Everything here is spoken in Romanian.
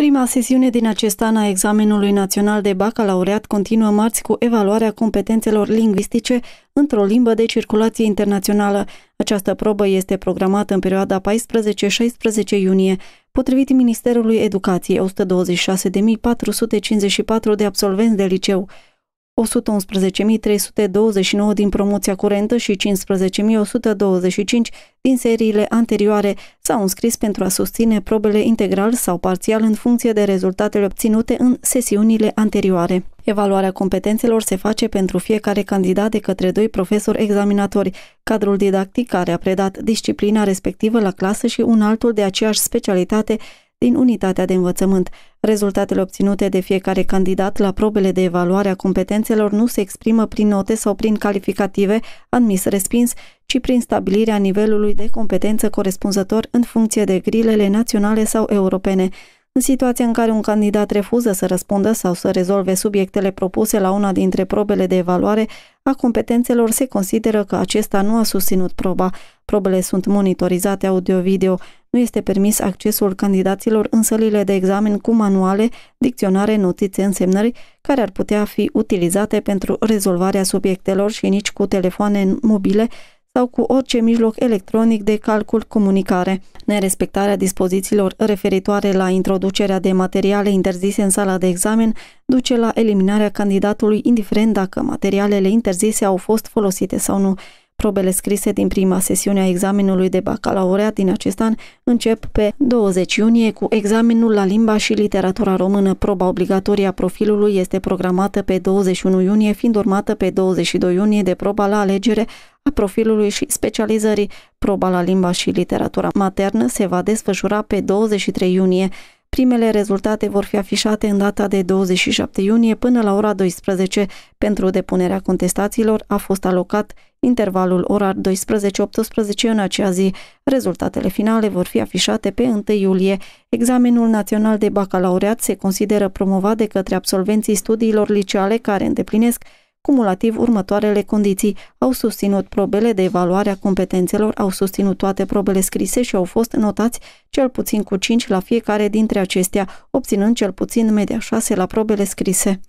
Prima sesiune din acest an a examenului național de bacalaureat continuă marți cu evaluarea competențelor lingvistice într-o limbă de circulație internațională. Această probă este programată în perioada 14-16 iunie. Potrivit Ministerului Educației, 126.454 de absolvenți de liceu 111.329 din promoția curentă și 15.125 din seriile anterioare s-au înscris pentru a susține probele integral sau parțial în funcție de rezultatele obținute în sesiunile anterioare. Evaluarea competențelor se face pentru fiecare candidat de către doi profesori examinatori, cadrul didactic care a predat disciplina respectivă la clasă și un altul de aceeași specialitate din unitatea de învățământ. Rezultatele obținute de fiecare candidat la probele de evaluare a competențelor nu se exprimă prin note sau prin calificative admis-respins, ci prin stabilirea nivelului de competență corespunzător în funcție de grilele naționale sau europene. În situația în care un candidat refuză să răspundă sau să rezolve subiectele propuse la una dintre probele de evaluare a competențelor, se consideră că acesta nu a susținut proba. Probele sunt monitorizate audio-video. Nu este permis accesul candidaților în sălile de examen cu manuale, dicționare, notițe, însemnări, care ar putea fi utilizate pentru rezolvarea subiectelor și nici cu telefoane mobile sau cu orice mijloc electronic de calcul comunicare. Nerespectarea dispozițiilor referitoare la introducerea de materiale interzise în sala de examen duce la eliminarea candidatului indiferent dacă materialele interzise au fost folosite sau nu. Probele scrise din prima sesiune a examenului de bacalaureat din acest an încep pe 20 iunie cu examenul la limba și literatura română. Proba obligatorie a profilului este programată pe 21 iunie, fiind urmată pe 22 iunie de proba la alegere a profilului și specializării. Proba la limba și literatura maternă se va desfășura pe 23 iunie. Primele rezultate vor fi afișate în data de 27 iunie până la ora 12. Pentru depunerea contestațiilor a fost alocat intervalul orar 12-18 în acea zi. Rezultatele finale vor fi afișate pe 1 iulie. Examenul național de bacalaureat se consideră promovat de către absolvenții studiilor liceale care îndeplinesc Cumulativ, următoarele condiții au susținut probele de evaluare a competențelor, au susținut toate probele scrise și au fost notați cel puțin cu 5 la fiecare dintre acestea, obținând cel puțin media 6 la probele scrise.